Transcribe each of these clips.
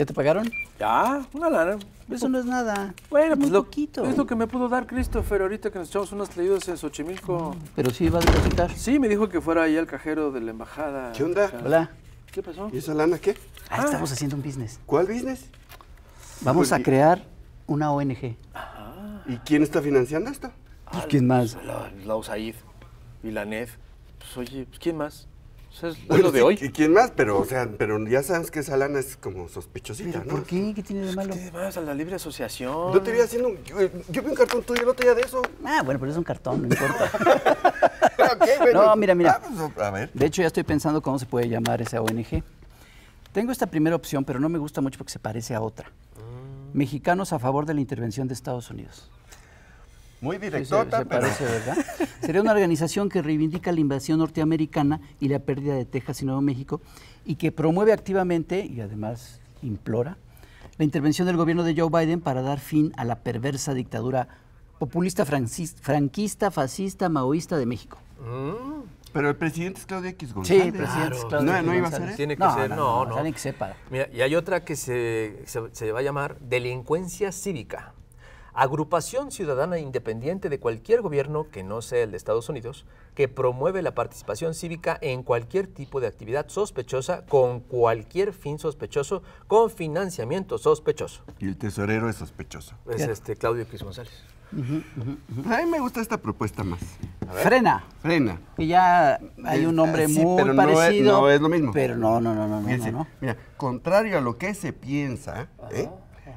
¿Ya te pagaron? Ya, una lana. Eso no es nada. Bueno, pues lo quito. Es lo que me pudo dar Christopher ahorita que nos echamos unas leídas en Xochimilco. Mm, pero sí iba a depositar. Sí, me dijo que fuera ahí al cajero de la embajada. ¿Qué onda? Hola. ¿Qué pasó? ¿Y esa lana qué? Ah, ah. estamos haciendo un business. ¿Cuál business? Vamos pues a crear una ONG. Ah. ¿Y quién está financiando esto? Pues, ¿quién más? Ah, la, USAID y la NEF. Pues oye, pues, ¿quién más? lo de hoy. ¿Y quién más? Pero, o sea, pero ya sabes que esa lana es como sospechosita, ¿no? ¿Por qué? ¿Qué tiene de malo? ¿Qué vas a la libre asociación? Yo te voy haciendo. Un, yo, vi un cartón tuyo el otro día de eso. Ah, bueno, pero es un cartón, no importa. No, mira, mira. Ah, pues, a ver. De hecho, ya estoy pensando cómo se puede llamar esa ONG. Tengo esta primera opción, pero no me gusta mucho porque se parece a otra. Ah. Mexicanos a favor de la intervención de Estados Unidos. Muy directota, parece, ¿verdad? Sería una organización que reivindica la invasión norteamericana y la pérdida de Texas y Nuevo México y que promueve activamente y además implora la intervención del gobierno de Joe Biden para dar fin a la perversa dictadura populista franquista, fascista, maoísta de México. Mm. Pero el presidente es Claudia X González. Sí, presidente es no, no iba a ser. Tiene que ser, no, no. no, no. Mira, y hay otra que se, se va a llamar delincuencia cívica agrupación ciudadana independiente de cualquier gobierno que no sea el de Estados Unidos, que promueve la participación cívica en cualquier tipo de actividad sospechosa, con cualquier fin sospechoso, con financiamiento sospechoso. Y el tesorero es sospechoso. Es este Claudio Cris González. A mí me gusta esta propuesta más. Frena. Frena. Que ya hay un nombre muy parecido. No es, lo mismo. Pero no, no, no, no. no, no. mira contrario a lo que se piensa, ¿eh?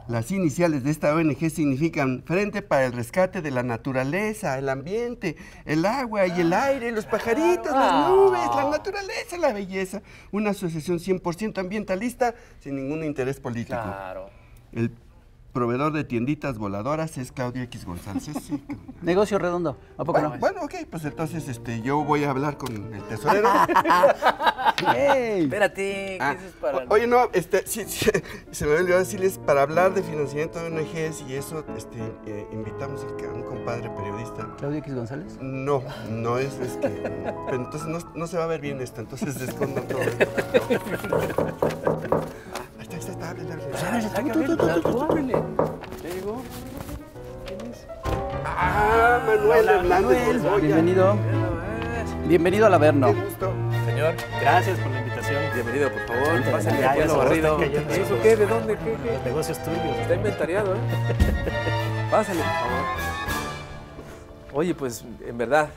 Las iniciales de esta ONG significan Frente para el Rescate de la Naturaleza, el Ambiente, el Agua y el Aire, los pajaritos, las ah. nubes, la naturaleza, la belleza. Una asociación 100% ambientalista sin ningún interés político. Claro proveedor de tienditas voladoras es Claudia X González. Negocio redondo, ¿a poco no? Bueno, ok, pues entonces este, yo voy a hablar con el tesorero. ¡Ey! espérate, ¿qué ah, es para...? Oye, no, este, se me olvidó decirles, para hablar de financiamiento de ONGs y eso, este, eh, invitamos a un compadre periodista. ¿Claudia X González? No, no es, es que... Pero entonces no, no, se va a ver bien esto, entonces escondo todo dale, dale. Pues ábrele, tú, tú, tú, ¿Quién es? Ah, Manuel Hernández. Bienvenido. Bienvenido al verno. Qué gusto. Señor, gracias por la invitación. Bienvenido, por favor. Pásale ¿Qué lo barrido. ¿Eso qué? ¿De dónde? ¿Qué? Los negocios tuyos. Está inventariado, ¿eh? Pásale, por favor. Oye, pues, en verdad,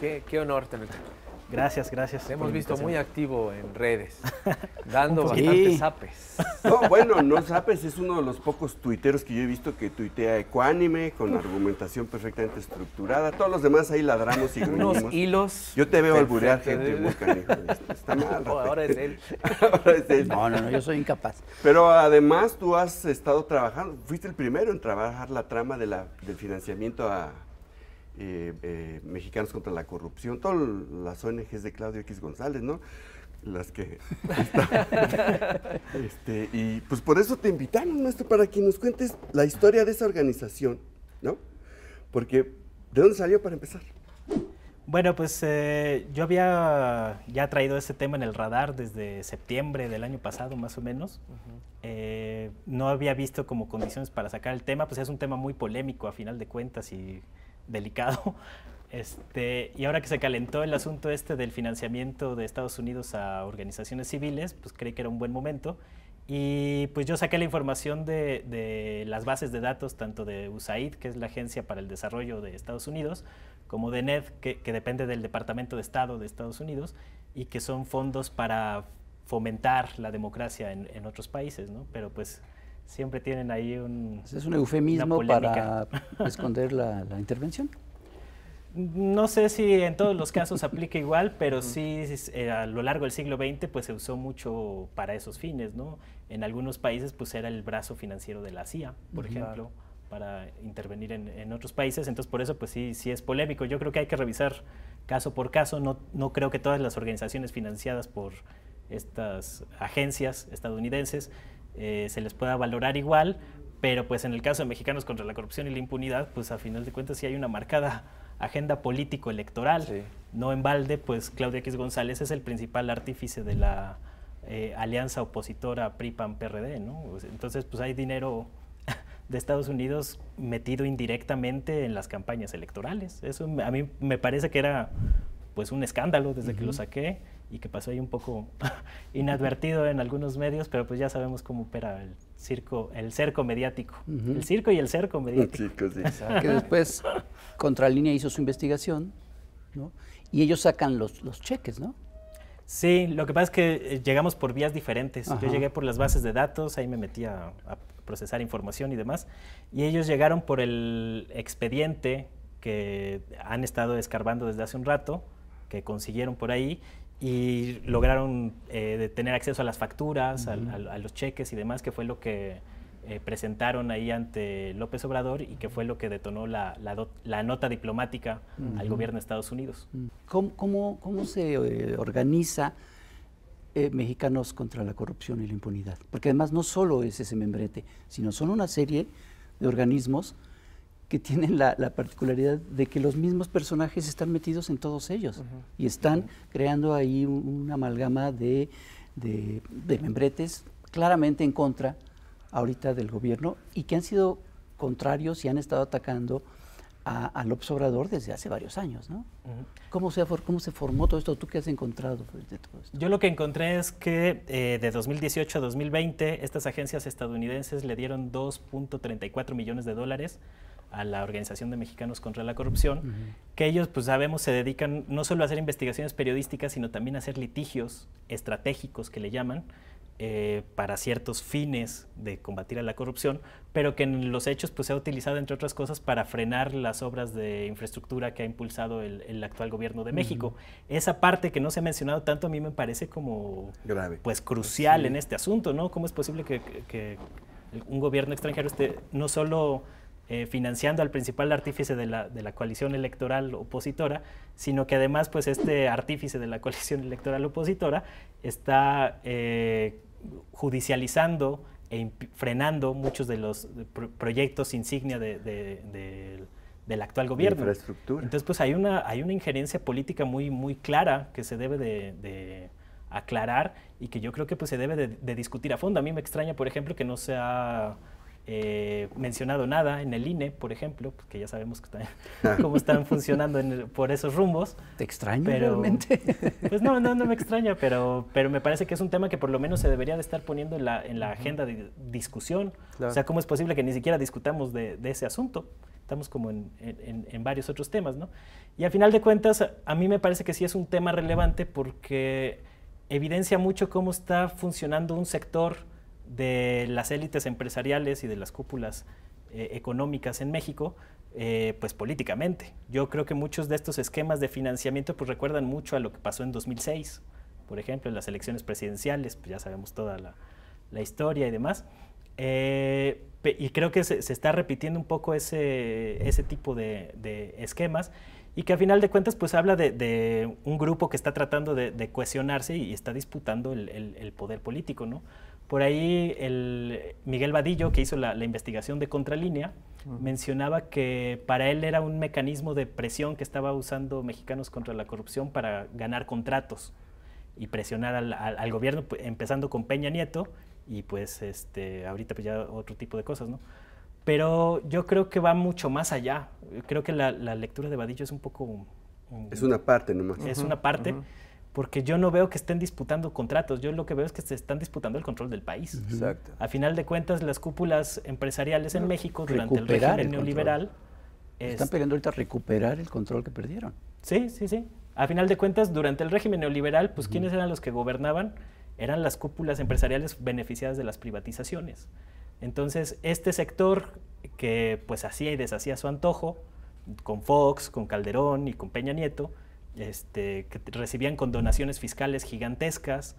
qué, qué honor tenerte Gracias, gracias. hemos visto muy activo en redes, dando bastantes zapes. No, bueno, no zapes, es uno de los pocos tuiteros que yo he visto que tuitea ecuánime, con argumentación perfectamente estructurada. Todos los demás ahí ladramos y gruñimos. Unos hilos. Yo te veo alburear gente en este, Está mal. ahora es él. ahora es él. No, no, no, yo soy incapaz. Pero además tú has estado trabajando, fuiste el primero en trabajar la trama de la, del financiamiento a eh, eh, mexicanos contra la Corrupción, todas las ONGs de Claudio X González, ¿no? Las que... Este, y pues por eso te invitamos, maestro, para que nos cuentes la historia de esa organización, ¿no? Porque, ¿de dónde salió para empezar? Bueno, pues eh, yo había ya traído ese tema en el radar desde septiembre del año pasado, más o menos. no había visto como condiciones para sacar el tema, pues es un tema muy polémico a final de cuentas y delicado. Este, y ahora que se calentó el asunto este del financiamiento de Estados Unidos a organizaciones civiles, pues creí que era un buen momento. Y pues yo saqué la información de, las bases de datos, tanto de USAID, que es la Agencia para el Desarrollo de Estados Unidos, como de NED, que, depende del Departamento de Estado de Estados Unidos, y que son fondos para fomentar la democracia en, otros países, ¿no? Pero pues siempre tienen ahí un... Es un eufemismo para esconder la, intervención. No sé si en todos los casos aplica igual, pero sí eh, a lo largo del siglo XX pues se usó mucho para esos fines, ¿no? En algunos países pues era el brazo financiero de la CIA, por ejemplo, para intervenir en, otros países, entonces por eso pues sí, sí es polémico. Yo creo que hay que revisar caso por caso, no, no creo que todas las organizaciones financiadas por estas agencias estadounidenses eh, se les pueda valorar igual, pero pues en el caso de Mexicanos contra la Corrupción y la Impunidad, pues a final de cuentas sí hay una marcada agenda político-electoral. No en balde, pues Claudia X González es el principal artífice de la eh, alianza opositora PRI-PAN-PRD, ¿no? Pues, entonces, pues hay dinero de Estados Unidos metido indirectamente en las campañas electorales. Eso a mí me parece que era pues un escándalo desde que lo saqué y que pasó ahí un poco inadvertido en algunos medios, pero pues ya sabemos cómo opera el circo, el cerco mediático. El circo y el cerco mediático. que después Contralínea hizo su investigación, ¿no? Y ellos sacan los, los cheques, ¿no? Sí, lo que pasa es que eh, llegamos por vías diferentes. Yo llegué por las bases de datos, ahí me metí a, a procesar información y demás, y ellos llegaron por el expediente que han estado escarbando desde hace un rato, que consiguieron por ahí, y lograron eh, tener acceso a las facturas, a, los cheques y demás, que fue lo que eh, presentaron ahí ante López Obrador y que fue lo que detonó la, nota diplomática al gobierno de Estados Unidos. ¿Cómo, se eh, organiza eh, Mexicanos contra la corrupción y la impunidad? Porque además no solo es ese membrete, sino son una serie de organismos que tienen la, particularidad de que los mismos personajes están metidos en todos ellos y están creando ahí una amalgama de, de, membretes claramente en contra ahorita del gobierno y que han sido contrarios y han estado atacando a, López Obrador desde hace varios años, ¿no? ¿Cómo, se, formó todo esto? ¿Tú qué has encontrado Yo lo que encontré es que eh, de 2018 a 2020 estas agencias estadounidenses le dieron 2.34 millones de dólares a la Organización de Mexicanos contra la Corrupción, que ellos, pues sabemos, se dedican no solo a hacer investigaciones periodísticas, sino también a hacer litigios estratégicos que le llaman eh, para ciertos fines de combatir a la corrupción, pero que en los hechos pues, se ha utilizado, entre otras cosas, para frenar las obras de infraestructura que ha impulsado el, actual gobierno de México. Esa parte que no se ha mencionado tanto a mí me parece como Grave. Pues, crucial en este asunto, ¿no? ¿Cómo es posible que un gobierno extranjero esté no solo eh, financiando al principal artífice de la, coalición electoral opositora, sino que además pues este artífice de la coalición electoral opositora está eh, judicializando e frenando muchos de los proyectos insignia del actual gobierno. Infraestructura. Entonces pues hay una, hay una injerencia política muy, muy clara que se debe de aclarar y que yo creo que pues se debe de, de discutir a fondo. A mí me extraña, por ejemplo, que no se ha eh, mencionado nada en el INE, por ejemplo, que ya sabemos ah. cómo están funcionando por esos rumbos. Te extraño realmente. Pues no, no, me extraña, pero, me parece que es un tema que por lo menos se debería de estar poniendo en la, agenda de discusión. O sea, ¿cómo es posible que ni siquiera discutamos de, ese asunto? Estamos como en, en, varios otros temas, ¿no? Y al final de cuentas, a mí me parece que sí es un tema relevante porque evidencia mucho cómo está funcionando un sector de las élites empresariales y de las cúpulas eh, económicas en México, eh, pues políticamente. Yo creo que muchos de estos esquemas de financiamiento pues recuerdan mucho a lo que pasó en 2006, por ejemplo, en las elecciones presidenciales, pues ya sabemos toda la, historia y demás. Eh, y creo que se, está repitiendo un poco ese, tipo de, esquemas y que a final de cuentas pues habla de, un grupo que está tratando de, de cohesionarse y está disputando el, el poder político, ¿no? Por ahí el Miguel Vadillo, que hizo la, investigación de Contralínea, mencionaba que para él era un mecanismo de presión que estaba usando mexicanos contra la corrupción para ganar contratos y presionar al, gobierno, empezando con Peña Nieto y pues este, ahorita pues ya otro tipo de cosas, ¿no? Pero yo creo que va mucho más allá. Creo que la, lectura de Vadillo es un poco... Mm, es una parte nomás. Es una parte porque yo no veo que estén disputando contratos, yo lo que veo es que se están disputando el control del país. Exacto. A final de cuentas, las cúpulas empresariales en México durante el régimen neoliberal... Están pegando ahorita recuperar el control que perdieron. Sí, sí, sí. A final de cuentas, durante el régimen neoliberal, pues ¿quiénes eran los que gobernaban? Eran las cúpulas empresariales beneficiadas de las privatizaciones. Entonces, este sector que pues hacía y deshacía su antojo, con Fox, con Calderón y con Peña Nieto, este, que recibían con donaciones fiscales gigantescas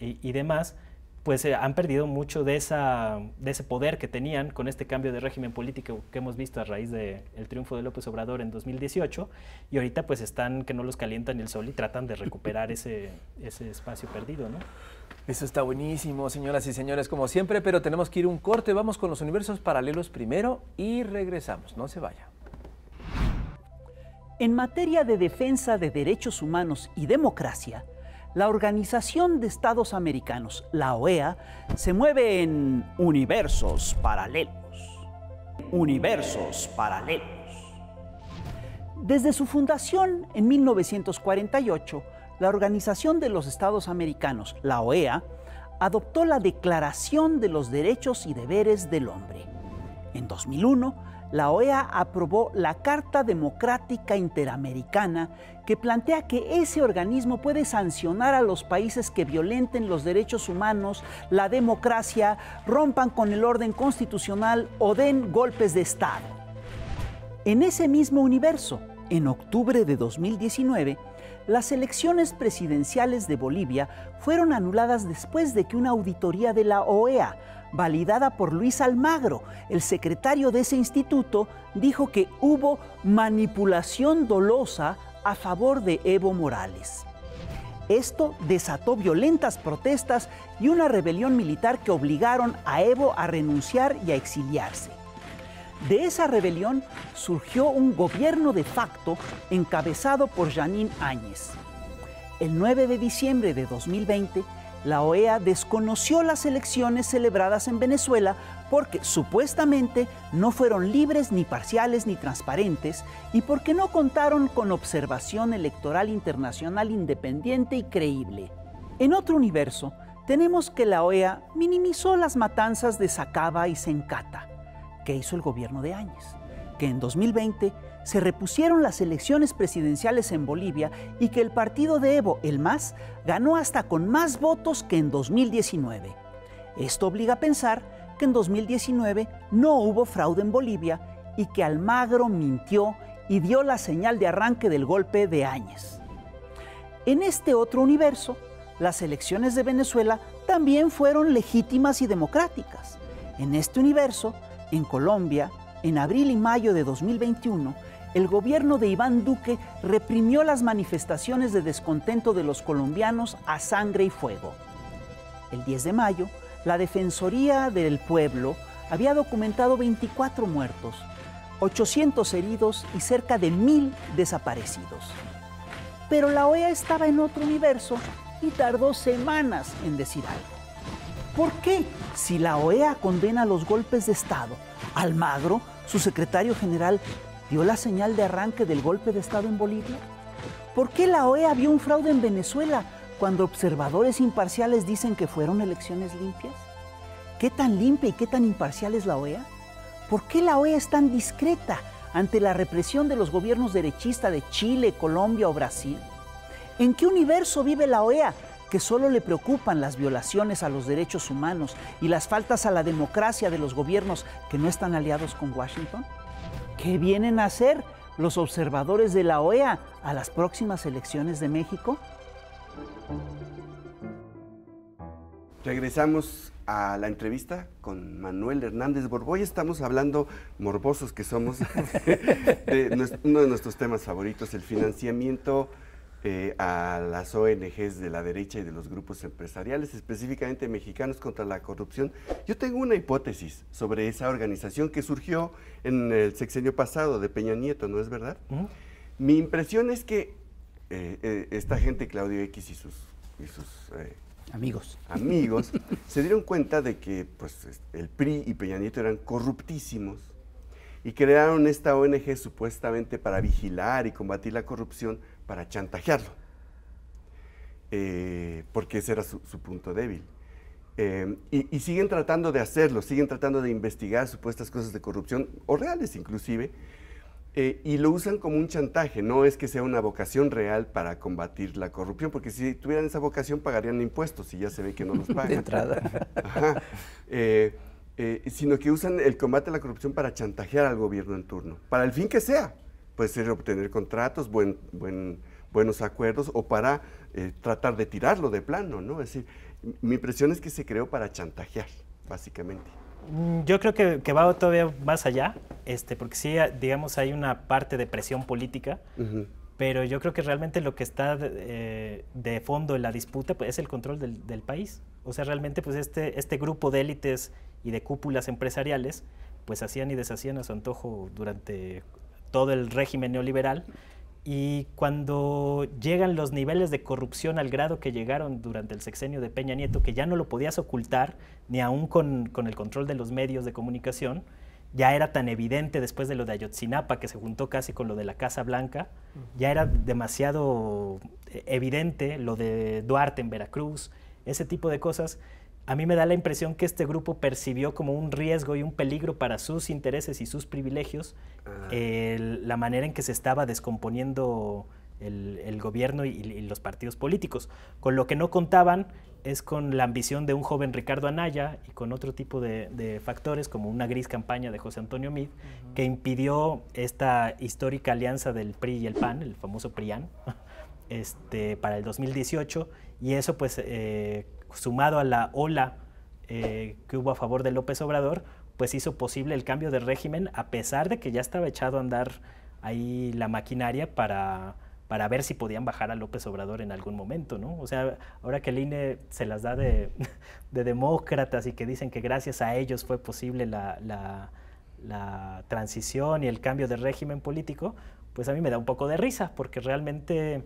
y, demás, pues eh, han perdido mucho de, ese poder que tenían con este cambio de régimen político que hemos visto a raíz del triunfo de López Obrador en 2018 y ahorita pues están que no los calientan el sol y tratan de recuperar ese, ese espacio perdido, ¿no? Eso está buenísimo, señoras y señores, como siempre, pero tenemos que ir un corte, vamos con los universos paralelos primero y regresamos, no se vaya. En materia de defensa de derechos humanos y democracia, la Organización de Estados Americanos, la OEA, se mueve en universos paralelos. Universos paralelos. Desde su fundación en 1948, la Organización de los Estados Americanos, la OEA, adoptó la Declaración de los Derechos y Deberes del Hombre. En 2001, la OEA aprobó la Carta Democrática Interamericana que plantea que ese organismo puede sancionar a los países que violenten los derechos humanos, la democracia, rompan con el orden constitucional o den golpes de Estado. En ese mismo universo, en octubre de 2019, las elecciones presidenciales de Bolivia fueron anuladas después de que una auditoría de la OEA validada por Luis Almagro, el secretario de ese instituto, dijo que hubo manipulación dolosa a favor de Evo Morales. Esto desató violentas protestas y una rebelión militar que obligaron a Evo a renunciar y a exiliarse. De esa rebelión surgió un gobierno de facto encabezado por Janine Áñez. El 9 de diciembre de 2020, la OEA desconoció las elecciones celebradas en Venezuela porque supuestamente no fueron libres ni parciales ni transparentes y porque no contaron con observación electoral internacional independiente y creíble. En otro universo, tenemos que la OEA minimizó las matanzas de Sacaba y Sencata, que hizo el gobierno de Áñez, que en 2020 se repusieron las elecciones presidenciales en Bolivia y que el partido de Evo, el MAS, ganó hasta con más votos que en 2019. Esto obliga a pensar que en 2019 no hubo fraude en Bolivia y que Almagro mintió y dio la señal de arranque del golpe de Áñez. En este otro universo, las elecciones de Venezuela también fueron legítimas y democráticas. En este universo, en Colombia, en abril y mayo de 2021, el gobierno de Iván Duque reprimió las manifestaciones de descontento de los colombianos a sangre y fuego. El 10 de mayo, la Defensoría del Pueblo había documentado 24 muertos, 800 heridos y cerca de 1.000 desaparecidos. Pero la OEA estaba en otro universo y tardó semanas en decir algo. ¿Por qué? Si la OEA condena los golpes de Estado, Almagro, su secretario general, dio la señal de arranque del golpe de Estado en Bolivia? ¿Por qué la OEA vio un fraude en Venezuela cuando observadores imparciales dicen que fueron elecciones limpias? ¿Qué tan limpia y qué tan imparcial es la OEA? ¿Por qué la OEA es tan discreta ante la represión de los gobiernos derechistas de Chile, Colombia o Brasil? ¿En qué universo vive la OEA que solo le preocupan las violaciones a los derechos humanos y las faltas a la democracia de los gobiernos que no están aliados con Washington? ¿Qué vienen a hacer los observadores de la OEA a las próximas elecciones de México? Regresamos a la entrevista con Manuel Hernández Borboy. Estamos hablando, morbosos que somos, uno de nuestros temas favoritos, el financiamiento eh, a las ONGs de la derecha y de los grupos empresariales, específicamente mexicanos contra la corrupción. Yo tengo una hipótesis sobre esa organización que surgió en el sexenio pasado de Peña Nieto, ¿no es verdad? Mi impresión es que eh, eh, esta gente, Claudio X y sus, y sus amigos, amigos se dieron cuenta de que pues, el PRI y Peña Nieto eran corruptísimos y crearon esta ONG supuestamente para vigilar y combatir la corrupción para chantajearlo, eh, porque ese era su, punto débil. Eh, y, siguen tratando de hacerlo, siguen tratando de investigar supuestas cosas de corrupción, o reales inclusive, eh, y lo usan como un chantaje, no es que sea una vocación real para combatir la corrupción, porque si tuvieran esa vocación pagarían impuestos y ya se ve que no los pagan. De entrada. sino que usan el combate a la corrupción para chantajear al gobierno en turno, para el fin que sea puede ser obtener contratos, buen, buen, buenos acuerdos o para eh, tratar de tirarlo de plano, ¿no? Es decir, mi impresión es que se creó para chantajear, básicamente. Mm, yo creo que, va todavía más allá, este, porque sí, ah, digamos, hay una parte de presión política, pero yo creo que realmente lo que está de, eh, fondo en la disputa pues, es el control del, país. O sea, realmente pues este, este grupo de élites y de cúpulas empresariales pues hacían y deshacían a su antojo durante todo el régimen neoliberal. Y cuando llegan los niveles de corrupción al grado que llegaron durante el sexenio de Peña Nieto, que ya no lo podías ocultar, ni aún con, el control de los medios de comunicación, ya era tan evidente después de lo de Ayotzinapa, que se juntó casi con lo de la Casa Blanca, ya era demasiado eh, evidente lo de Duarte en Veracruz, ese tipo de cosas a mí me da la impresión que este grupo percibió como un riesgo y un peligro para sus intereses y sus privilegios ah. la manera en que se estaba descomponiendo el, gobierno y, los partidos políticos. Con lo que no contaban es con la ambición de un joven Ricardo Anaya y con otro tipo de, factores, como una gris campaña de José Antonio Mid, que impidió esta histórica alianza del PRI y el PAN, el famoso PRIAN, este, para el 2018, y eso pues... Eh, sumado a la ola eh, que hubo a favor de López Obrador, pues hizo posible el cambio de régimen, a pesar de que ya estaba echado a andar ahí la maquinaria para, para ver si podían bajar a López Obrador en algún momento, ¿no? O sea, ahora que el INE se las da de, de demócratas y que dicen que gracias a ellos fue posible la, la, transición y el cambio de régimen político, pues a mí me da un poco de risa, porque realmente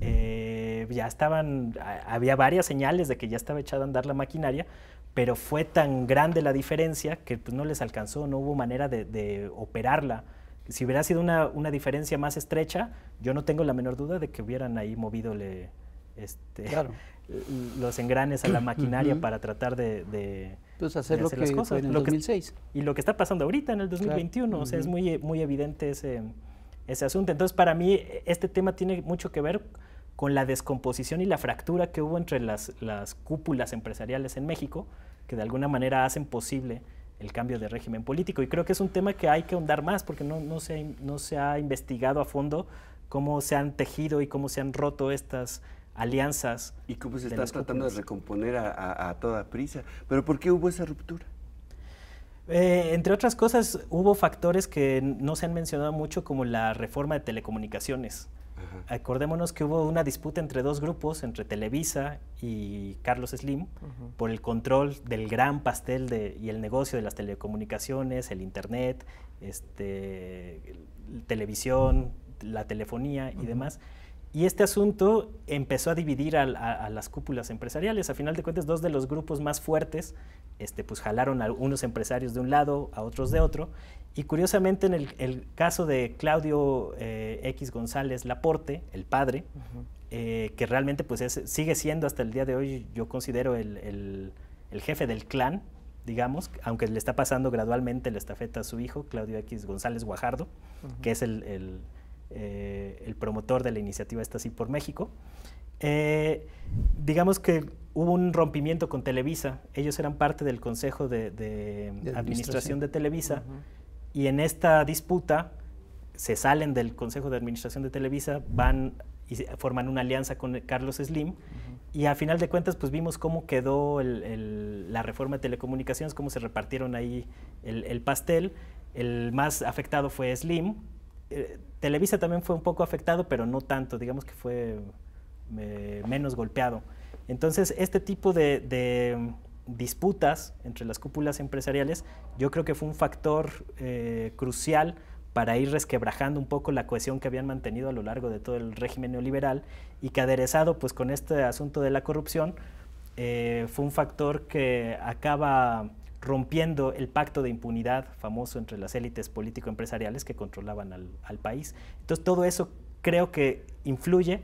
eh, eh, ya estaban, había varias señales de que ya estaba echada a andar la maquinaria, pero fue tan grande la diferencia que pues, no les alcanzó, no hubo manera de, operarla. Si hubiera sido una, una, diferencia más estrecha, yo no tengo la menor duda de que hubieran ahí movido este, los engranes a la maquinaria para tratar de, pues, hacer, lo que cosas. en el 2006. y lo que está pasando ahorita en el 2021, o sea, es muy, muy evidente ese, ese asunto. Entonces, para mí, este tema tiene mucho que ver con la descomposición y la fractura que hubo entre las, cúpulas empresariales en México, que de alguna manera hacen posible el cambio de régimen político. Y creo que es un tema que hay que ahondar más, porque no, se, ha investigado a fondo cómo se han tejido y cómo se han roto estas alianzas. Y cómo se está tratando de recomponer a, toda prisa. Pero ¿por qué hubo esa ruptura? Eh, entre otras cosas, hubo factores que no se han mencionado mucho, como la reforma de telecomunicaciones, Acordémonos que hubo una disputa entre dos grupos, entre Televisa y Carlos Slim, por el control del gran pastel de, y el negocio de las telecomunicaciones, el Internet, este, televisión, la telefonía y demás. Y este asunto empezó a dividir a, las cúpulas empresariales. A final de cuentas, dos de los grupos más fuertes este, pues, jalaron a unos empresarios de un lado, a otros de otro. Y curiosamente, en el, caso de Claudio eh, X González Laporte, el padre, eh, que realmente pues, sigue siendo hasta el día de hoy, yo considero el, jefe del clan, digamos, aunque le está pasando gradualmente la estafeta a su hijo, Claudio X González Guajardo, que es el, eh, el promotor de la iniciativa Está así por México. Eh, digamos que hubo un rompimiento con Televisa. Ellos eran parte del Consejo de, administración. de Televisa y en esta disputa se salen del Consejo de Administración de Televisa, van y forman una alianza con Carlos Slim. Y a final de cuentas, pues vimos cómo quedó la reforma de telecomunicaciones, cómo se repartieron ahí el pastel. El más afectado fue Slim, eh, Televisa también fue un poco afectado, pero no tanto, digamos que fue eh, menos golpeado. Entonces, este tipo de, mm, disputas entre las cúpulas empresariales, yo creo que fue un factor eh, crucial para ir resquebrajando un poco la cohesión que habían mantenido a lo largo de todo el régimen neoliberal y que aderezado pues con este asunto de la corrupción, fue un factor que acaba rompiendo el pacto de impunidad famoso entre las élites político-empresariales que controlaban al, país. Entonces todo eso creo que influye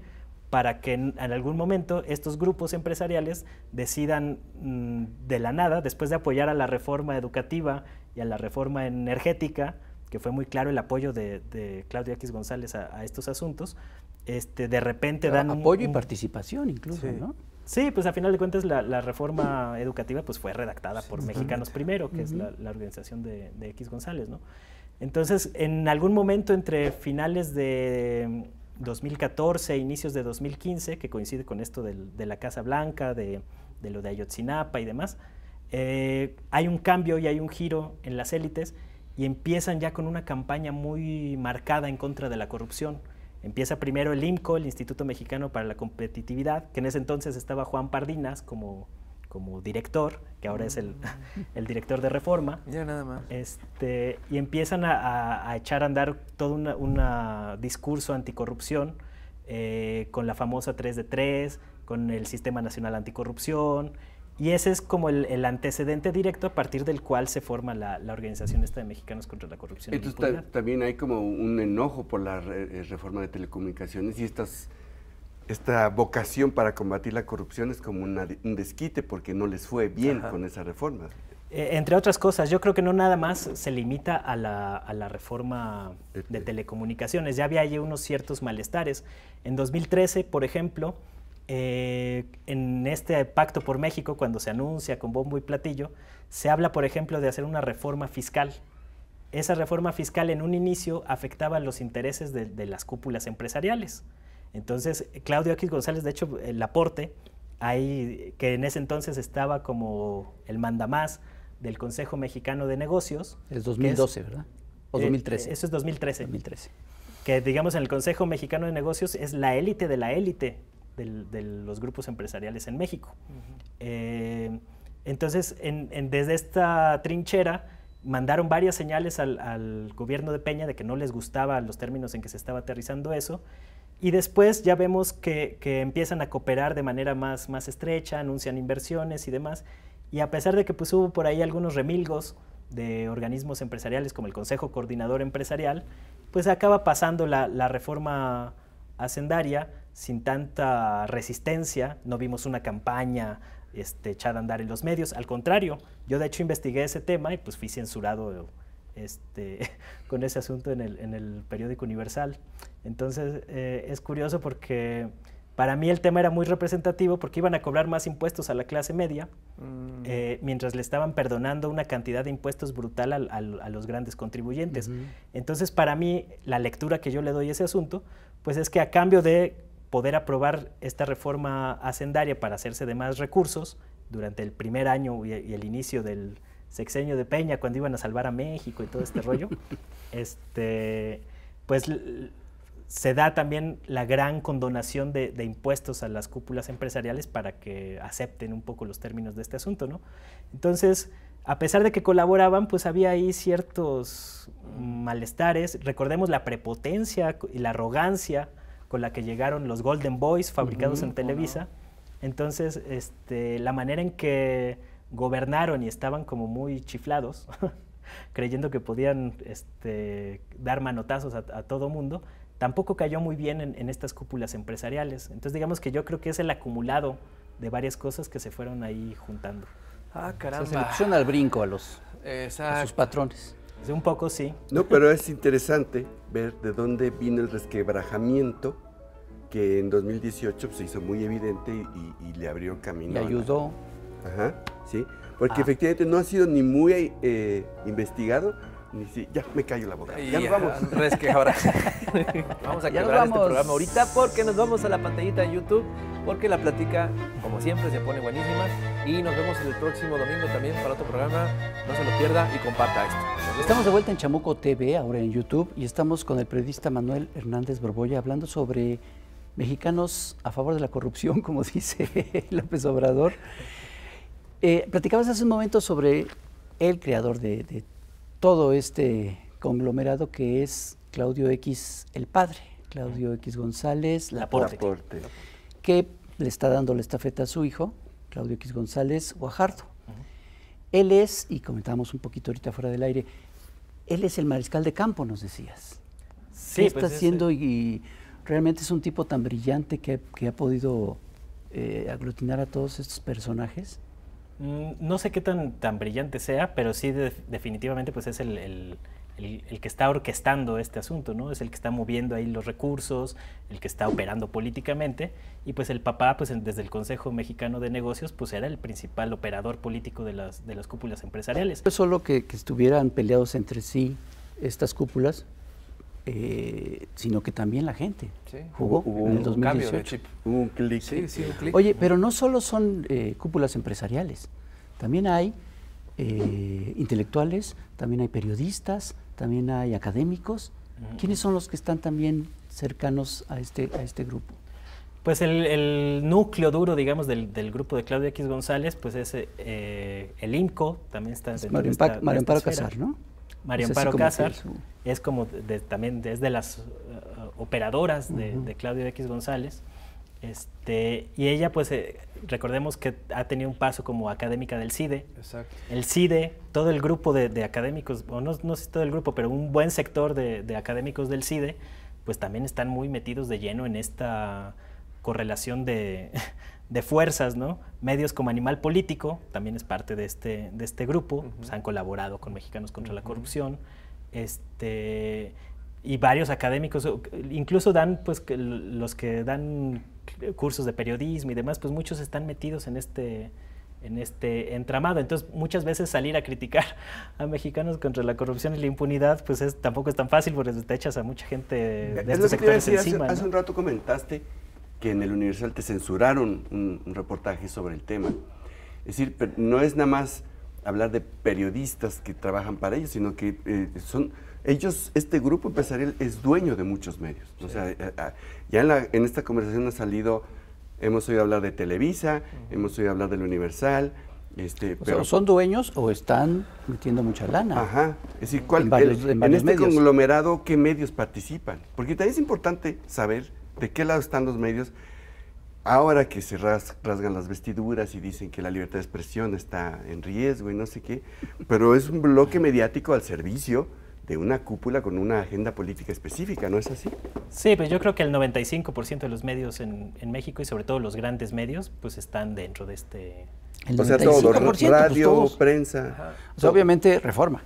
para que en, algún momento estos grupos empresariales decidan mm, de la nada, después de apoyar a la reforma educativa y a la reforma energética, que fue muy claro el apoyo de, de Claudio X González a, estos asuntos, este, de repente dan... Apoyo un, apoyo y participación incluso, ¿no? Sí, pues a final de cuentas la, reforma educativa pues fue redactada por Mexicanos Primero, que es la, organización de, X González, ¿no? Entonces, en algún momento entre finales de 2014 e inicios de 2015, que coincide con esto de, la Casa Blanca, de, lo de Ayotzinapa y demás, eh, hay un cambio y hay un giro en las élites y empiezan ya con una campaña muy marcada en contra de la corrupción. Empieza primero el IMCO, el Instituto Mexicano para la Competitividad, que en ese entonces estaba Juan Pardinas como, como director, que ahora es el, mm. el director de reforma. Ya nada más. Este, y empiezan a, a, echar a andar todo un discurso anticorrupción eh, con la famosa 3 de 3, con el Sistema Nacional Anticorrupción, y ese es como el, antecedente directo a partir del cual se forma la, Organización esta de Mexicanos contra la Corrupción. Entonces también hay como un enojo por la eh, reforma de telecomunicaciones y esta vocación para combatir la corrupción es como un desquite porque no les fue bien con esa reforma. E, entre otras cosas, yo creo que no nada más se limita a la, a la reforma este. de telecomunicaciones, ya había ahí unos ciertos malestares. En 2013, por ejemplo, eh, en este pacto por México, cuando se anuncia con bombo y platillo, se habla, por ejemplo, de hacer una reforma fiscal. Esa reforma fiscal en un inicio afectaba los intereses de, las cúpulas empresariales. Entonces, Claudio X González, de hecho, el aporte, ahí, que en ese entonces estaba como el mandamás del Consejo Mexicano de Negocios. Es 2012, ¿verdad? O 2013. Eh, eso es 2013. 2013. Que digamos en el Consejo Mexicano de Negocios es la élite de la élite de los grupos empresariales en México. Eh, entonces, desde esta trinchera mandaron varias señales al, gobierno de Peña de que no les gustaba los términos en que se estaba aterrizando eso. Y después ya vemos que, empiezan a cooperar de manera más, estrecha, anuncian inversiones y demás. Y a pesar de que pues, hubo por ahí algunos remilgos de organismos empresariales como el Consejo Coordinador Empresarial, pues acaba pasando la, la reforma hacendaria sin tanta resistencia, no vimos una campaña este, echada a andar en los medios. Al contrario, yo de hecho investigué ese tema y pues fui censurado este, con ese asunto en el, en el periódico Universal. Entonces eh, es curioso porque para mí el tema era muy representativo porque iban a cobrar más impuestos a la clase media, mm. eh, mientras le estaban perdonando una cantidad de impuestos brutal a, a, los grandes contribuyentes. Entonces para mí la lectura que yo le doy a ese asunto, pues es que a cambio de poder aprobar esta reforma hacendaria para hacerse de más recursos durante el primer año y el inicio del sexenio de Peña, cuando iban a salvar a México y todo este rollo, este, pues se da también la gran condonación de, impuestos a las cúpulas empresariales para que acepten un poco los términos de este asunto, Entonces, a pesar de que colaboraban, pues había ahí ciertos malestares. Recordemos la prepotencia y la arrogancia con la que llegaron los Golden Boys fabricados en Televisa. Entonces, este, la manera en que gobernaron y estaban como muy chiflados, creyendo que podían este, dar manotazos a, todo mundo, tampoco cayó muy bien en, estas cúpulas empresariales. Entonces, digamos que yo creo que es el acumulado de varias cosas que se fueron ahí juntando. Ah, caramba. se pusieron al brinco a los a sus patrones. Un poco sí. No, pero es interesante ver de dónde vino el resquebrajamiento que en 2018 pues, se hizo muy evidente y, le abrió camino. Le ayudó. Ajá, sí. Porque ah. efectivamente no ha sido ni muy eh, investigado, ni si... Ya, me callo la boca. Ya, nos vamos. Resquebrajamiento. vamos a acabar este programa ahorita porque nos vamos a la pantallita de YouTube porque la plática, como siempre, se pone buenísima y nos vemos el próximo domingo también para otro programa. No se lo pierda y comparta esto. Estamos de vuelta en Chamuco TV, ahora en YouTube, y estamos con el periodista Manuel Hernández Borboya hablando sobre mexicanos a favor de la corrupción, como dice López Obrador. Eh, platicabas hace un momento sobre el creador de, todo este conglomerado que es Claudio X, el padre, Claudio X González la Laporte, que le está dando la estafeta a su hijo, Claudio X González Guajardo. Él es, y comentábamos un poquito ahorita fuera del aire, él es el mariscal de campo, nos decías. Sí, ¿Qué pues está haciendo? y realmente es un tipo tan brillante que, ha podido eh, aglutinar a todos estos personajes. Mm, no sé qué tan, tan brillante sea, pero sí definitivamente pues es el el, que está orquestando este asunto, ¿no? Es el que está moviendo ahí los recursos, el que está operando políticamente, y pues el papá, pues desde el Consejo Mexicano de Negocios, pues era el principal operador político de las, de las cúpulas empresariales. No solo que, estuvieran peleados entre sí estas cúpulas, eh, sino que también la gente jugó en 2018. Hubo un clic. Sí, sí, Oye, pero no solo son eh, cúpulas empresariales, también hay eh, intelectuales, también hay periodistas, también hay académicos. ¿Quiénes son los que están también cercanos a este, a este grupo? Pues el, núcleo duro, digamos, del, grupo de Claudio X González, pues es eh, el IMCO, también está dentro Amparo Casar, ¿no? María Amparo es es como también es de las eh, operadoras de, Claudio X González. Este, y ella, pues, eh, recordemos que ha tenido un paso como académica del CIDE. El CIDE, todo el grupo de, académicos, o no, no, sé todo el grupo, pero un buen sector de, académicos del CIDE, pues también están muy metidos de lleno en esta correlación de, fuerzas, ¿no? Medios como Animal Político, también es parte de este, de este grupo, pues, han colaborado con Mexicanos contra la Corrupción. Este, y varios académicos, incluso dan, pues, los que dan cursos de periodismo y demás, pues muchos están metidos en este, en este entramado. Entonces, muchas veces salir a criticar a mexicanos contra la corrupción y la impunidad, pues es, tampoco es tan fácil porque te echas a mucha gente de estos sectores decir, encima. Hace, hace, un rato comentaste que en el Universal te censuraron un, reportaje sobre el tema. Es decir, no es nada más hablar de periodistas que trabajan para ellos, sino que eh, son ellos, este grupo empresarial es dueño de muchos medios. O sea, eh, eh, ya en, esta conversación ha salido, hemos oído hablar de Televisa, hemos oído hablar del Universal. Este, pero, ¿Son dueños o están metiendo mucha lana? Ajá. Es decir, ¿cuál, en, este conglomerado, ¿qué medios participan? Porque también es importante saber de qué lado están los medios. Ahora que se rasgan las vestiduras y dicen que la libertad de expresión está en riesgo y no sé qué, pero es un bloque mediático al servicio una cúpula con una agenda política específica, ¿no es así? Sí, pues yo creo que el 95% de los medios en, en, México y sobre todo los grandes medios, pues están dentro de este... o sea, todo, pues, radio, prensa. obviamente, reforma.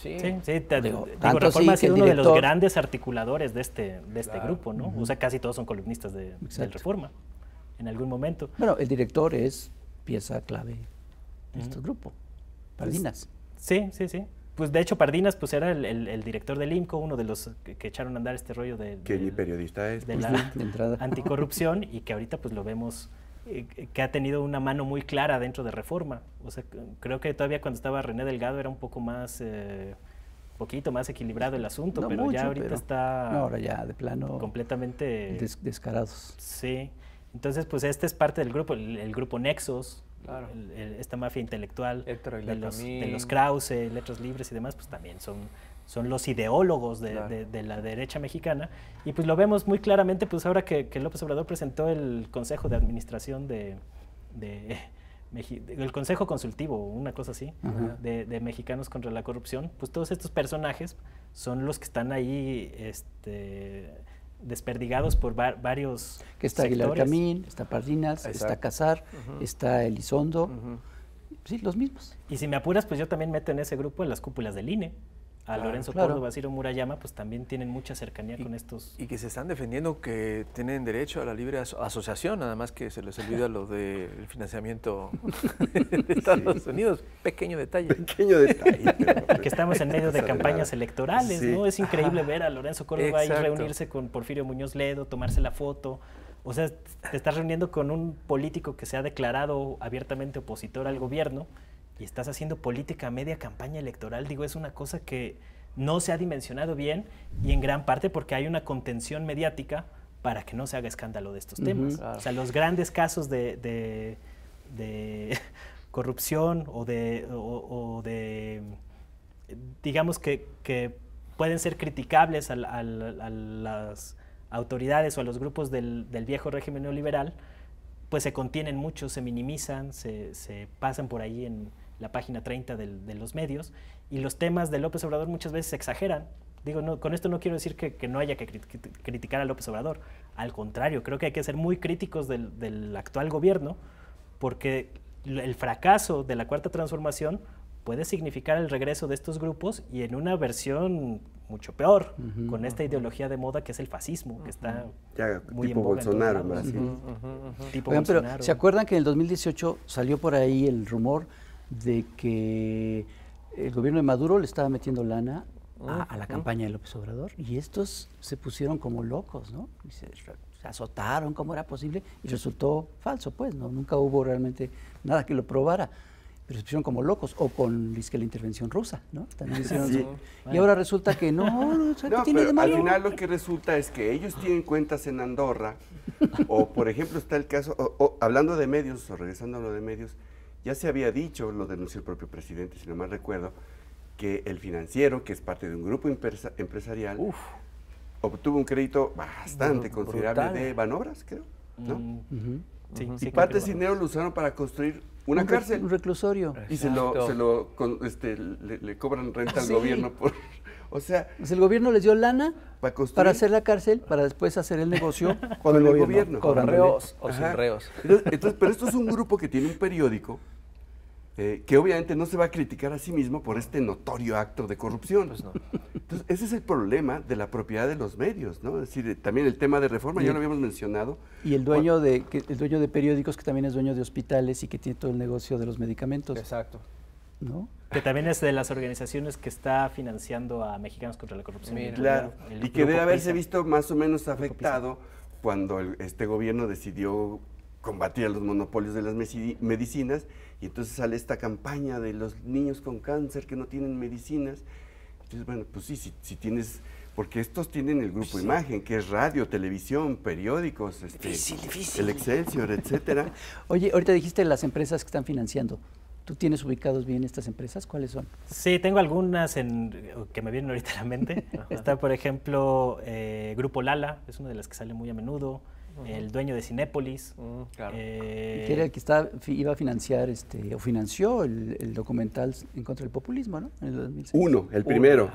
Sí, sí, te, digo, Reforma ha sido uno de los grandes articuladores de este, de este grupo, ¿no? O sea, casi todos son columnistas de, Reforma en algún momento. Bueno, el director es pieza clave de este grupo, Pardinas. sí, sí, sí pues de hecho Pardinas pues era el, director del IMCO, uno de los que, echaron a andar este rollo de... periodista De pues, la anticorrupción y que ahorita pues lo vemos eh, que ha tenido una mano muy clara dentro de Reforma. O sea, creo que todavía cuando estaba René Delgado era un poco más... Eh, poquito más equilibrado el asunto, pero ya ahorita está... ahora ya de plano... Completamente... descarados. Sí. Entonces, pues este es parte del grupo, el grupo Nexos, claro. esta mafia intelectual de los, Krause, Letras Libres y demás, pues también son, son los ideólogos de, la derecha mexicana. Y pues lo vemos muy claramente, pues ahora que, que López Obrador presentó el Consejo de Administración de... el Consejo Consultivo, una cosa así, de, Mexicanos contra la Corrupción, pues todos estos personajes son los que están ahí este, desperdigados por varios Que está Aguilar Camín, está Pardinas, está Casar, está Elizondo, sí, los mismos. Y si me apuras, pues yo también meto en ese grupo en las cúpulas del INE a Lorenzo claro. Córdoba, Ciro Murayama, pues también tienen mucha cercanía con estos. Y que se están defendiendo que tienen derecho a la libre asociación, nada más que se les olvida lo del financiamiento de Estados Unidos. Pequeño detalle. Pequeño detalle. que estamos en medio de campañas electorales, ¿no? Es increíble ver a Lorenzo Córdoba ahí reunirse con Porfirio Muñoz Ledo, tomarse la foto. O sea, te estás reuniendo con un político que se ha declarado abiertamente opositor al gobierno y estás haciendo política media campaña electoral, digo, es una cosa que no se ha dimensionado bien y en gran parte porque hay una contención mediática para que no se haga escándalo de estos temas. O sea, los grandes casos de, corrupción o de, digamos que, pueden ser criticables a, las autoridades o a los grupos del, viejo régimen neoliberal, pues se contienen mucho, se minimizan, se pasan por ahí en, la página 30 de los medios, y los temas de López Obrador muchas veces se exageran. Digo, no, con esto no quiero decir que, no haya que criticar a López Obrador. Al contrario, creo que hay que ser muy críticos del, actual gobierno, porque el fracaso de la cuarta transformación puede significar el regreso de estos grupos y en una versión mucho peor, con esta ideología de moda que es el fascismo, que está muy tipo Bolsonaro, en Pero, ¿se acuerdan que en el 2018 salió por ahí el rumor de que el gobierno de Maduro le estaba metiendo lana a, la campaña de López Obrador y estos se pusieron como locos, ¿no? Y se, azotaron, como era posible? Y resultó falso, pues, ¿no? Nunca hubo realmente nada que lo probara. Pero se pusieron como locos, o con la intervención rusa, ¿no? También Y ahora resulta que no, tiene Al final lo que resulta es que ellos tienen cuentas en Andorra, o por ejemplo está el caso, hablando de medios, o regresando a lo de medios, ya se había dicho, lo denunció el propio presidente, si no mal recuerdo, que el financiero, que es parte de un grupo empresarial, obtuvo un crédito bastante considerable de Banobras, creo. ¿no? Mm. y parte de dinero lo usaron para construir una cárcel. Un reclusorio. Y se lo, se lo este, le, cobran renta al gobierno por... O sea. el gobierno les dio lana para, hacer la cárcel, para después hacer el negocio con, el, gobierno. Con reos o sin pero esto es un grupo que tiene un periódico eh, que obviamente no se va a criticar a sí mismo por este notorio acto de corrupción. Pues ese es el problema de la propiedad de los medios, ¿no? decir, también el tema de reforma, ya lo habíamos mencionado. Y el dueño, de, el dueño de periódicos que también es dueño de hospitales y que tiene todo el negocio de los medicamentos. Exacto. Que también es de las organizaciones que está financiando a mexicanos contra la corrupción. y que debe haberse visto más o menos afectado cuando este gobierno decidió combatir a los monopolios de las medicinas y entonces sale esta campaña de los niños con cáncer que no tienen medicinas. Entonces, bueno, pues sí, si, tienes porque estos tienen el grupo imagen, que es radio, televisión, periódicos, este, el Excelsior, etcétera. Oye, ahorita dijiste las empresas que están financiando. ¿Tú tienes ubicados bien estas empresas? ¿Cuáles son? Sí, tengo algunas en, que me vienen ahorita a la mente. Está, por ejemplo, eh, Grupo Lala, es una de las que sale muy a menudo. El dueño de Cinépolis. Mm, claro. Eh, que era el que iba a financiar este, o financió el, documental en contra del populismo, ¿no? En el 2006. Uno, el primero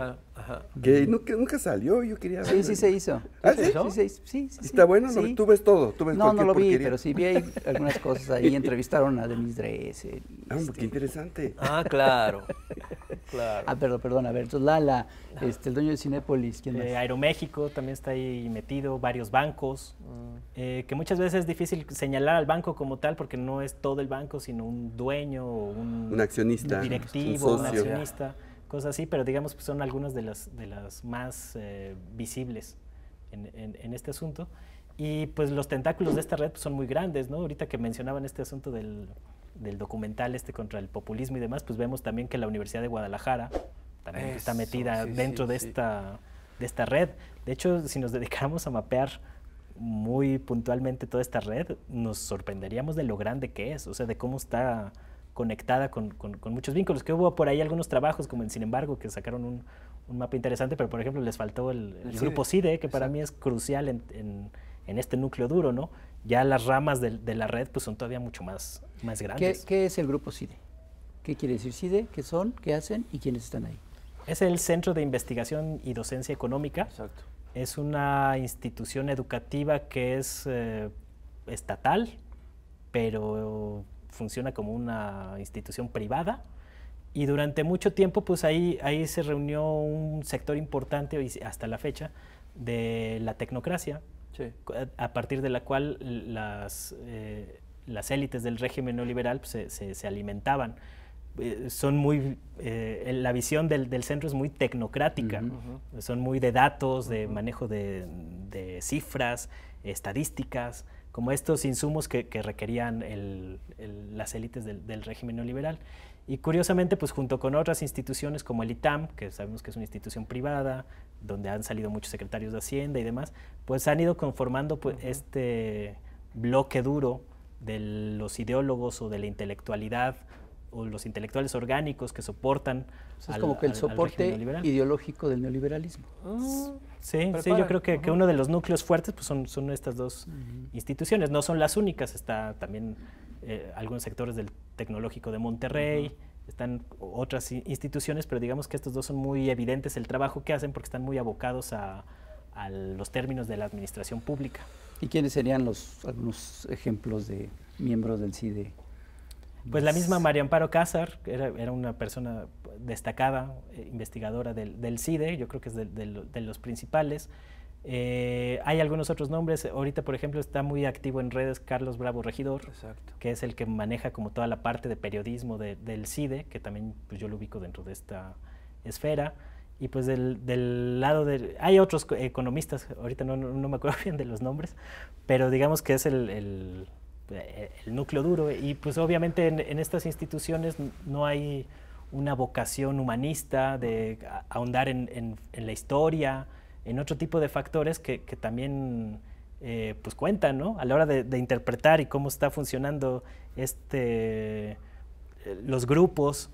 que nunca, salió, yo quería ver. Sí, sí se hizo. ¿Ah, sí? Sí, Está bueno, tú ves todo, tú ves No, no lo vi, pero sí vi algunas cosas ahí, entrevistaron a Denise Dresser. Ah, qué este, interesante. Ah, claro, claro. Ah, perdón, perdón, a ver, entonces Lala, este, el dueño de Cinépolis, ¿quién eh, Aeroméxico también está ahí metido, varios bancos, mm. eh, que muchas veces es difícil señalar al banco como tal, porque no es todo el banco, sino un dueño, un, un accionista, un directivo, un, accionista así, pero digamos que pues, son algunas de las, de las más eh, visibles en, este asunto. Y pues los tentáculos de esta red pues, son muy grandes, ¿no? Ahorita que mencionaban este asunto del, del, documental este contra el populismo y demás, pues vemos también que la Universidad de Guadalajara también está metida dentro de, Esta, de esta red. De hecho, si nos dedicáramos a mapear muy puntualmente toda esta red, nos sorprenderíamos de lo grande que es, o sea, de cómo está conectada con, con, muchos vínculos, que hubo por ahí algunos trabajos, como en Sin embargo, que sacaron un, un mapa interesante, pero por ejemplo les faltó el, grupo CIDE, que para mí es crucial en, en, este núcleo duro, ¿no? Ya las ramas de, la red pues son todavía mucho más, más grandes. ¿Qué, ¿Qué es el grupo CIDE? ¿Qué quiere decir CIDE? ¿Qué son? ¿Qué hacen? ¿Y quiénes están ahí? Es el Centro de Investigación y Docencia Económica. Exacto. Es una institución educativa que es eh, estatal, pero funciona como una institución privada. Y durante mucho tiempo, pues ahí, ahí se reunió un sector importante, hasta la fecha, de la tecnocracia, a partir de la cual las, eh, las élites del régimen neoliberal pues, se, se, alimentaban. Eh, son muy, eh, la visión del, del, centro es muy tecnocrática, son muy de datos, de manejo de, de cifras, estadísticas, como estos insumos que, requerían las élites del, régimen neoliberal. Y curiosamente, pues junto con otras instituciones como el ITAM, que sabemos que es una institución privada, donde han salido muchos secretarios de Hacienda y demás, pues han ido conformando pues, este bloque duro de los ideólogos o de la intelectualidad o los intelectuales orgánicos que soportan. es como que el soporte ideológico del neoliberalismo. Ah, sí, sí, yo creo que, uno de los núcleos fuertes pues, son, son estas dos instituciones. No son las únicas, está también eh, algunos sectores del tecnológico de Monterrey. están otras instituciones, pero digamos que estos dos son muy evidentes el trabajo que hacen porque están muy abocados a, los términos de la administración pública. ¿Y quiénes serían los algunos ejemplos de miembros del CIDE pues la misma María Amparo Cázar era, era una persona destacada, eh, investigadora del, CIDE, e, yo creo que es de, los principales. Eh, hay algunos otros nombres. Ahorita, por ejemplo, está muy activo en redes Carlos Bravo Regidor, que es el que maneja como toda la parte de periodismo del CIDE, que también pues, yo lo ubico dentro de esta esfera. Y pues del, lado de... Hay otros economistas, ahorita no, no, me acuerdo bien de los nombres, pero digamos que es el eh, el núcleo duro. Y pues obviamente en, estas instituciones no hay una vocación humanista de ahondar en, la historia, en otro tipo de factores que, también eh, pues cuentan, A la hora de, interpretar y cómo está funcionando este, eh, los grupos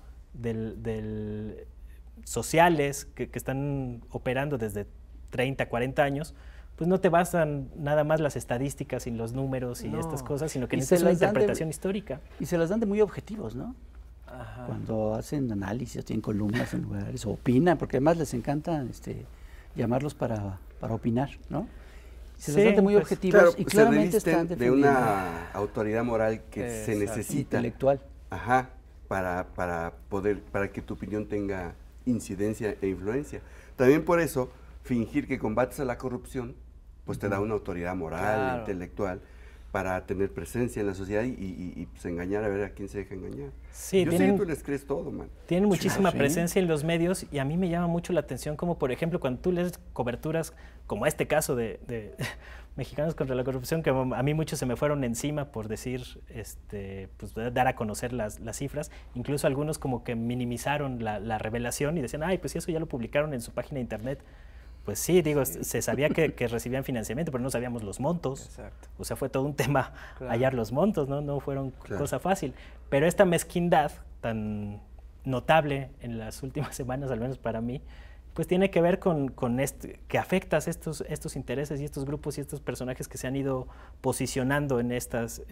sociales que, que, están operando desde 30, 40 años, pues, no te basan nada más las estadísticas y los números y estas cosas, sino que necesitas la interpretación histórica. Y se las dan de muy objetivos, ¿no? Ajá. Cuando hacen análisis, tienen columnas en lugares, opinan, porque además les encanta este, llamarlos para, opinar, ¿no? se dan de muy pues, objetivos y claramente están de una autoridad moral que se necesita intelectual ajá para, para poder para que tu opinión tenga incidencia e influencia también por eso fingir que combates a la corrupción pues te da una autoridad moral, intelectual, para tener presencia en la sociedad y, y, pues, engañar a ver a quién se deja engañar. Sí, Yo tú les crees todo, man. Tienen muchísima presencia en los medios y a mí me llama mucho la atención como, por ejemplo, cuando tú lees coberturas como este caso de, Mexicanos contra la Corrupción, que a mí muchos se me fueron encima por decir, este, pues dar a conocer las, cifras. Incluso algunos como que minimizaron la, la revelación y decían, ay, pues eso ya lo publicaron en su página de internet pues sí, digo, se sabía que, recibían financiamiento, pero no sabíamos los montos. Exacto. O sea, fue todo un tema hallar los montos, ¿no? No fueron cosa fácil. Pero esta mezquindad tan notable en las últimas semanas, al menos para mí, pues tiene que ver con, que afectas estos, intereses y estos grupos y estos personajes que se han ido posicionando en, estos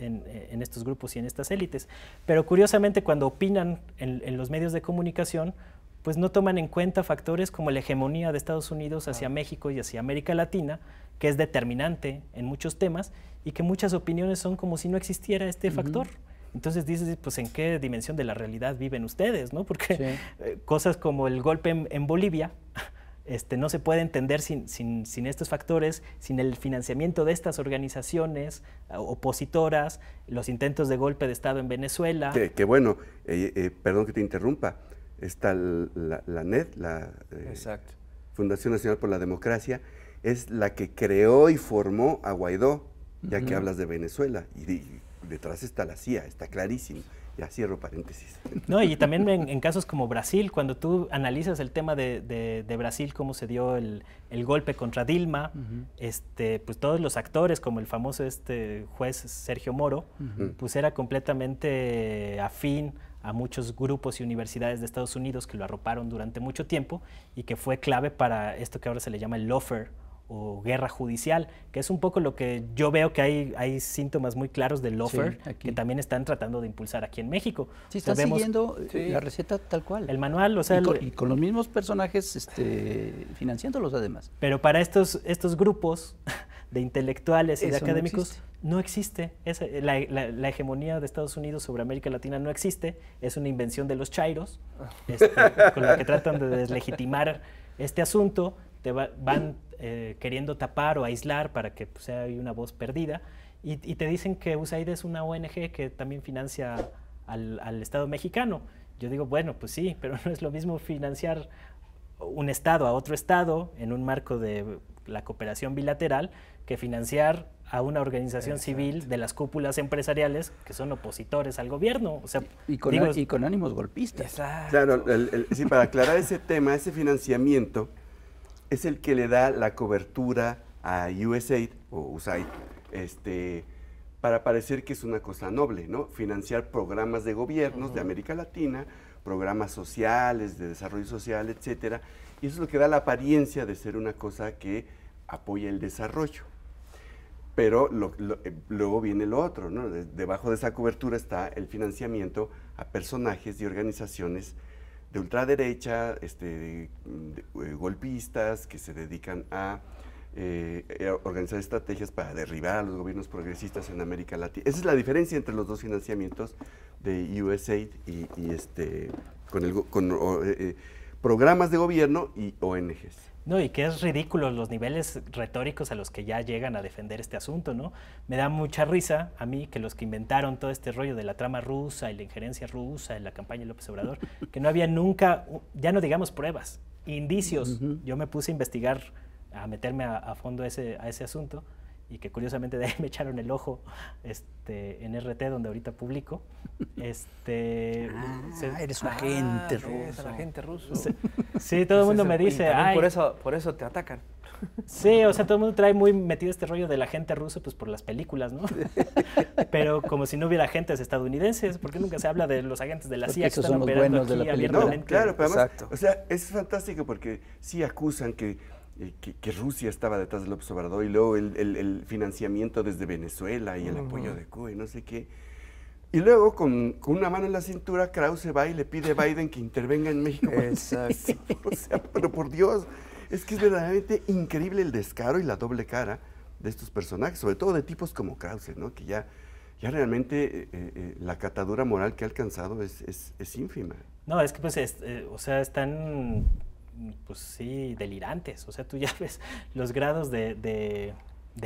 grupos y en estas élites. Pero curiosamente, cuando opinan en los medios de comunicación, pues no toman en cuenta factores como la hegemonía de Estados Unidos hacia México y hacia América Latina, que es determinante en muchos temas y que muchas opiniones son como si no existiera este factor. Entonces dices, pues en qué dimensión de la realidad viven ustedes, ¿no? Porque eh, cosas como el golpe en, Bolivia este, no se puede entender sin, estos factores, sin el financiamiento de estas organizaciones eh, opositoras, los intentos de golpe de Estado en Venezuela. Que, bueno, eh, perdón que te interrumpa, está la, la NED, la eh, Fundación Nacional por la Democracia, es la que creó y formó a Guaidó, ya que hablas de Venezuela, y, detrás está la CIA, está clarísimo. Ya cierro paréntesis. No, y también en, casos como Brasil, cuando tú analizas el tema de, Brasil, cómo se dio el, golpe contra Dilma, este, pues todos los actores, como el famoso este juez Sergio Moro, pues era completamente afín a muchos grupos y universidades de Estados Unidos que lo arroparon durante mucho tiempo y que fue clave para esto que ahora se le llama el lawfare o guerra judicial, que es un poco lo que yo veo que hay, hay síntomas muy claros del lofer que también están tratando de impulsar aquí en México. Sí, están eh, la receta tal cual. El manual, o sea... Y con, los mismos personajes este, financiándolos además. Pero para estos, estos grupos de intelectuales y de académicos no existe. la, hegemonía de Estados Unidos sobre América Latina no existe. Es una invención de los chairos, este, con la que tratan de deslegitimar este asunto. Te van eh, queriendo tapar o aislar para que pues, sea una voz perdida. Y, te dicen que USAID es una ONG que también financia al, Estado mexicano. Yo digo, bueno, pues sí, pero no es lo mismo financiar un Estado a otro Estado en un marco de la cooperación bilateral que financiar a una organización civil de las cúpulas empresariales que son opositores al gobierno. O sea, y, con, ánimos golpistas. Claro, sí, para aclarar ese tema, ese financiamiento es el que le da la cobertura a USAID o USAID este, para parecer que es una cosa noble, ¿no? Financiar programas de gobiernos de América Latina, programas sociales, de desarrollo social, etcétera. Y eso es lo que da la apariencia de ser una cosa que apoya el desarrollo. Pero eh, luego viene lo otro, ¿no? debajo de esa cobertura está el financiamiento a personajes y organizaciones de ultraderecha, este, eh, golpistas que se dedican eh, a organizar estrategias para derribar a los gobiernos progresistas en América Latina. Esa es la diferencia entre los dos financiamientos de USAID y, este, con, el, con eh, programas de gobierno y ONGs. No, y que es ridículo los niveles retóricos a los que ya llegan a defender este asunto, ¿no? Me da mucha risa a mí que los que inventaron todo este rollo de la trama rusa y la injerencia rusa en la campaña de López Obrador, que no había nunca, ya no digamos pruebas, indicios. Yo me puse a investigar, a meterme a, fondo a ese asunto y que curiosamente de ahí me echaron el ojo este, en RT, donde ahorita publico. Este, ah, eres un ah, agente ruso. Eres un agente ruso. sí, todo el pues mundo me dice. Ay, por, eso, por eso te atacan. Sí, o sea, todo el mundo trae muy metido este rollo de la gente ruso, pues por las películas, ¿no? Pero como si no hubiera agentes estadounidenses, porque nunca se habla de los agentes de la CIA que están operando aquí la abiertamente. claro, pero o sea, es fantástico porque sí acusan que eh, que, Rusia estaba detrás de López Obrador y luego el, financiamiento desde Venezuela y el apoyo de Cuba y no sé qué. Y luego, con, una mano en la cintura, Krause va y le pide a Biden que intervenga en México. Exacto. o sea, pero por Dios, es que es verdaderamente increíble el descaro y la doble cara de estos personajes, sobre todo de tipos como Krause, ¿no? Que ya, ya realmente eh, eh, la catadura moral que ha alcanzado es, es, es, ínfima. No, es que pues, o sea, están pues sí, delirantes. O sea, tú ya ves los grados de,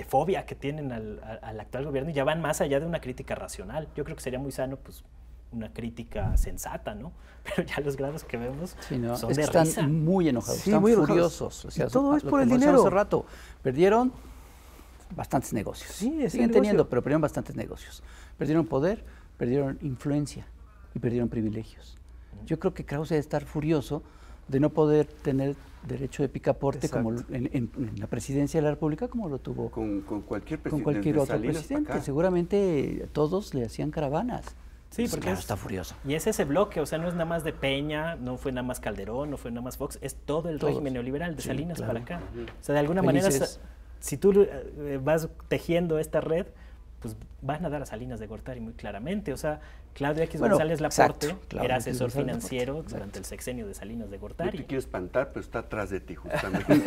fobia que tienen al, actual gobierno y ya van más allá de una crítica racional. Yo creo que sería muy sano, pues una crítica sensata, ¿no? Pero ya los grados que vemos son de están muy enojados, están muy furiosos. todo es por el dinero. Hace rato perdieron bastantes negocios. Sí, Siguen teniendo, pero perdieron bastantes negocios. Perdieron poder, perdieron influencia y perdieron privilegios. Yo creo que Krause debe estar furioso de no poder tener derecho de picaporte como en, la presidencia de la República como lo tuvo con, cualquier presidente, con cualquier otro presidente. Seguramente todos le hacían caravanas. Sí, pues porque está furioso. Y es ese bloque, o sea, no es nada más de Peña, no fue nada más Calderón, no fue nada más Fox, es todo el régimen neoliberal de Salinas para acá. O sea, de alguna manera, si tú eh, vas tejiendo esta red, pues van a dar a Salinas de Gortari muy claramente. O sea, Claudio X González Laporte era asesor financiero durante el sexenio de Salinas de Gortari. Yo te quiero espantar, pero está atrás de ti justamente.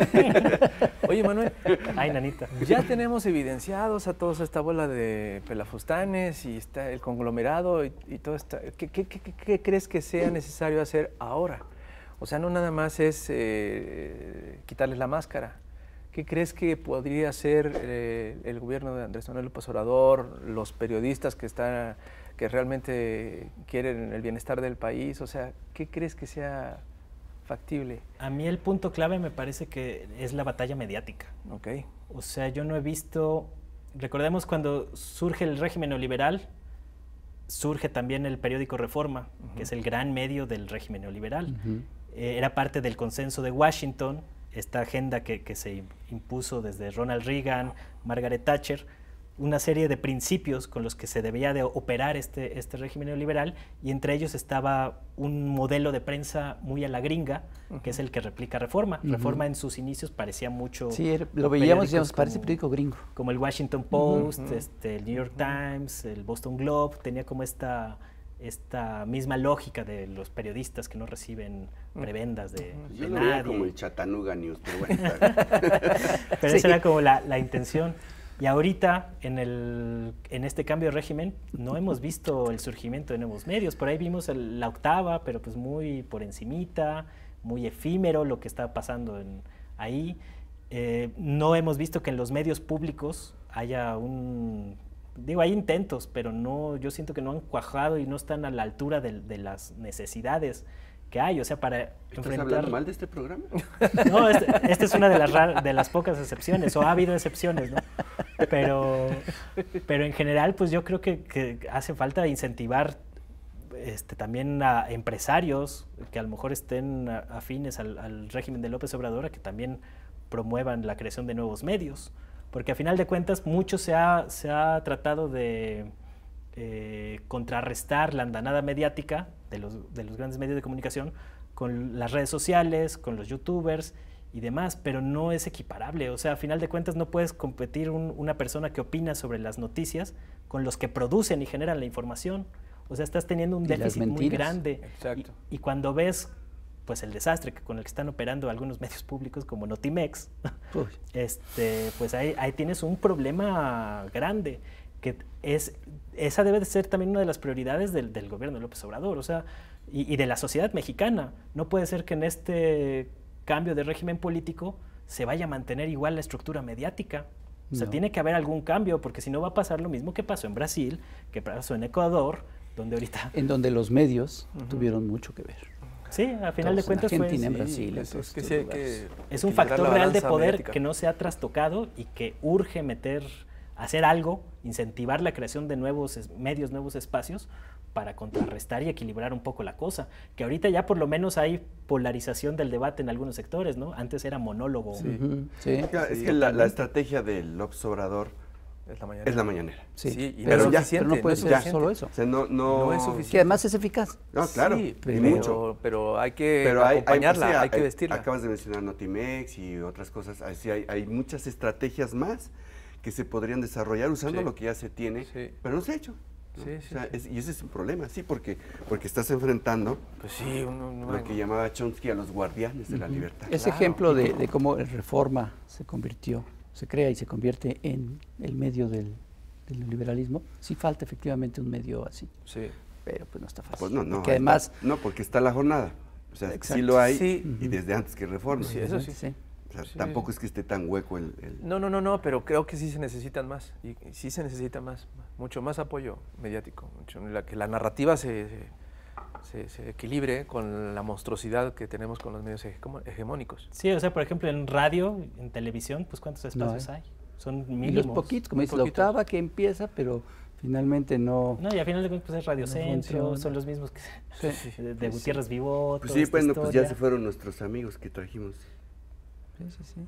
Oye, Manuel. Ay, nanita. Ya tenemos evidenciados a todos esta bola de pelafustanes y está el conglomerado y, todo esto. ¿Qué, crees que sea necesario hacer ahora? O sea, no nada más es eh, quitarles la máscara ¿Qué crees que podría ser eh, el gobierno de Andrés Manuel López Obrador, los periodistas que están que realmente quieren el bienestar del país? O sea, ¿qué crees que sea factible? A mí el punto clave me parece que es la batalla mediática. Ok. O sea, yo no he visto. Recordemos cuando surge el régimen neoliberal, surge también el periódico Reforma, que es el gran medio del régimen neoliberal. Eh, era parte del consenso de Washington esta agenda que, se impuso desde Ronald Reagan, Margaret Thatcher, una serie de principios con los que se debía de operar este, este régimen neoliberal y entre ellos estaba un modelo de prensa muy a la gringa, que es el que replica Reforma. Reforma en sus inicios parecía mucho... Sí, lo veíamos digamos, parece periódico gringo. Como el Washington Post, este, el New York Times, el Boston Globe, tenía como esta esta misma lógica de los periodistas que no reciben mm. prebendas de, Yo como el Chattanooga News, pero bueno. pero esa era como la, intención. Y ahorita, en, el, en este cambio de régimen, no hemos visto el surgimiento de nuevos medios. Por ahí vimos la octava, pero pues muy por encimita, muy efímero lo que está pasando ahí. Eh, no hemos visto que en los medios públicos haya un digo, hay intentos, pero no, yo siento que no han cuajado y no están a la altura de, las necesidades que hay, o sea, para ¿Estás hablando mal de este programa? No, esta este es una de las, de las pocas excepciones, o ha habido excepciones, ¿no? Pero, pero en general, pues yo creo que, hace falta incentivar este, también a empresarios que a lo mejor estén afines al, régimen de López Obrador, que también promuevan la creación de nuevos medios. Porque a final de cuentas mucho se ha, tratado de eh, contrarrestar la andanada mediática de los, grandes medios de comunicación con las redes sociales, con los youtubers y demás, pero no es equiparable. O sea, a final de cuentas no puedes competir una persona que opina sobre las noticias con los que producen y generan la información. O sea, estás teniendo un déficit muy grande. Y, y, cuando ves pues el desastre que con el que están operando algunos medios públicos como Notimex, este, pues ahí, tienes un problema grande que es, esa debe de ser también una de las prioridades del, gobierno de López Obrador, o sea, y, de la sociedad mexicana. No puede ser que en este cambio de régimen político se vaya a mantener igual la estructura mediática. O sea, tiene que haber algún cambio, porque si no va a pasar lo mismo que pasó en Brasil, que pasó en Ecuador, donde ahorita... En donde los medios tuvieron mucho que ver. Sí, a final de cuentas es, un factor real de poder que no se ha trastocado y que urge meter, hacer algo, incentivar la creación de nuevos medios, nuevos espacios para contrarrestar y equilibrar un poco la cosa. Que ahorita ya por lo menos hay polarización del debate en algunos sectores, ¿no? Antes era monólogo. Es que la, estrategia del observador... Es la mañanera. Es la mañanera. Sí, pero, no ya, no puede ser ya. solo eso. no, no, es suficiente. Que además es eficaz. No, claro, pero, y mucho. Pero hay que hay, pues acompañarla, hay, que vestirla. Acabas de mencionar Notimex y otras cosas. Así hay, hay muchas estrategias más que se podrían desarrollar usando lo que ya se tiene, pero no se ha hecho. y ese es un problema, sí, porque, porque estás enfrentando pues lo que llamaba Chomsky a los guardianes de la libertad. Ese ejemplo de, de, cómo el reforma se convirtió se crea y se convierte en el medio del, neoliberalismo, sí falta efectivamente un medio así. Sí. Pero pues no está fácil. Pues no, no. Porque además... No, porque está la jornada. O sea, sí lo hay y desde antes que reforma. eso sí. sí. O sea, tampoco es que esté tan hueco el, No, no, no, no, pero creo que sí se necesitan más. Y, sí se necesita más, mucho más apoyo mediático. Mucho, la, que la narrativa se se, equilibre con la monstruosidad que tenemos con los medios hegemónicos. Sí, o sea, por ejemplo, en radio, en televisión, pues ¿cuántos espacios hay? Son miles. Y poquitos, como dice que empieza, pero finalmente no... No, y al final de cuentas pues, es Radio Centro, son los mismos que, de, Gutiérrez Vivo. Pues sí, bueno, pues ya se fueron nuestros amigos que trajimos.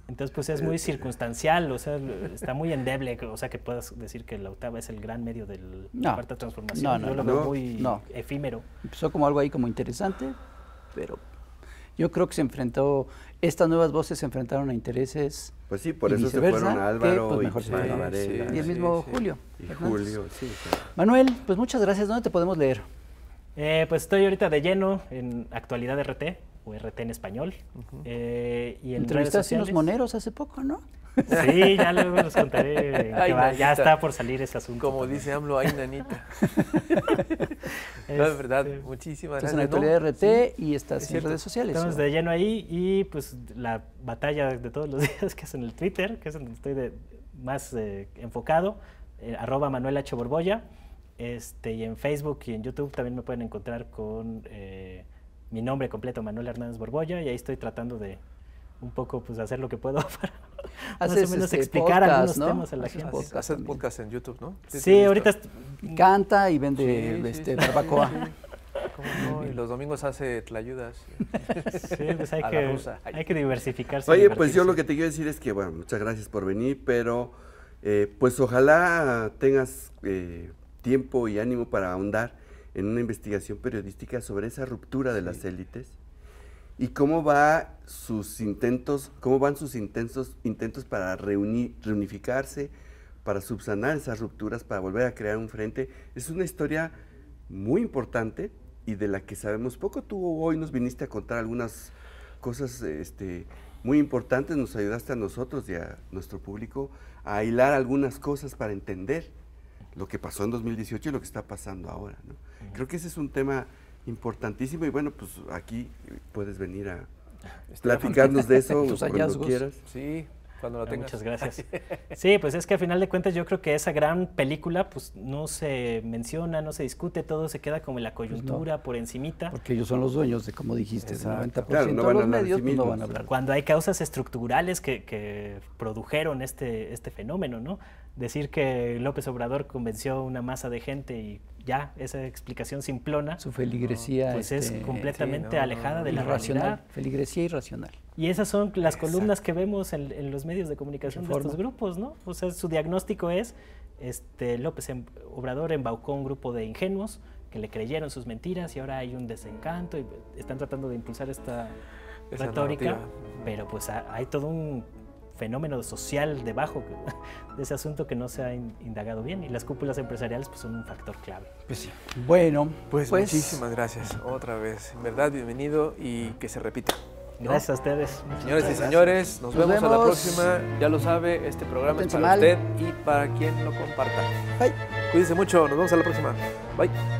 Entonces, pues es eh, muy eh, eh. circunstancial, o sea, está muy endeble, o sea, que puedas decir que la octava es el gran medio de la cuarta transformación. No, no, yo lo veo muy efímero. Empezó como algo ahí como interesante, pero yo creo que se enfrentó, estas nuevas voces se enfrentaron a intereses. Pues sí, por eso se fueron pues, Álvaro y, y el mismo Julio. Julio, sí, Manuel, pues muchas gracias. ¿Dónde te podemos leer? pues estoy ahorita de lleno en Actualidad RT RT en español. Eh, y en los moneros hace poco, ¿no? Sí, ya luego les contaré. va, ya está por salir ese asunto. Como dice AMLO, hay nanita. es, verdad, este, muchísimas gracias. en la actualidad de RT y estás en redes sociales. Estamos de lleno ahí y pues la batalla de todos los días que es en el Twitter, que es donde estoy más eh, enfocado, eh, arroba Manuel H. Borboya. Este, y en Facebook y en YouTube también me pueden encontrar con mi nombre completo, Manuel Hernández Borbolla, y ahí estoy tratando de un poco pues hacer lo que puedo para hacer este, explicar algunos temas a la gente. haces podcast en YouTube, ¿no? Sí, ahorita... Canta y vende este, barbacoa. Y los domingos hace tlayudas. Sí, pues hay, que, hay diversificarse. Oye, pues yo lo que te quiero decir es que, bueno, muchas gracias por venir, pero eh, pues ojalá tengas eh, tiempo y ánimo para ahondar en una investigación periodística sobre esa ruptura de las élites y cómo va sus intentos, cómo van sus intentos, intentos para reunificarse, para subsanar esas rupturas, para volver a crear un frente. Es una historia muy importante y de la que sabemos poco. Tú hoy nos viniste a contar algunas cosas este, muy importantes, nos ayudaste a nosotros y a nuestro público a hilar algunas cosas para entender lo que pasó en 2018 y lo que está pasando ahora. ¿no? Creo que ese es un tema importantísimo y bueno, pues aquí puedes venir a platicarnos de eso cuando quieras. Sí, cuando ah, tengas. Muchas gracias. Sí, pues es que al final de cuentas yo creo que esa gran película pues no se menciona, no se discute, todo se queda como en la pues coyuntura, por encimita. Porque ellos son los dueños de, como dijiste, el 90% claro, no los medios pues, no van a hablar. Cuando hay causas estructurales que, que, produjeron este, este fenómeno, ¿no? decir que López Obrador convenció a una masa de gente y ya, esa explicación simplona. Su feligresía. pues es este, completamente alejada de la racional, Feligresía irracional. Y esas son las columnas que vemos en, los medios de comunicación de estos grupos, ¿no? O sea, su diagnóstico es, este, López em, Obrador embaucó un grupo de ingenuos que le creyeron sus mentiras y ahora hay un desencanto y están tratando de impulsar esta retórica, pero pues hay todo un fenómeno social debajo de ese asunto que no se ha indagado bien y las cúpulas empresariales pues, son un factor clave. Pues sí. Bueno, pues, pues muchísimas gracias otra vez. En verdad, bienvenido y que se repita. Gracias a ustedes. Señores y señores, nos, vemos, a la próxima. Ya lo sabe, este programa es para usted y para quien lo comparta. Bye. Cuídense mucho, nos vemos a la próxima. Bye.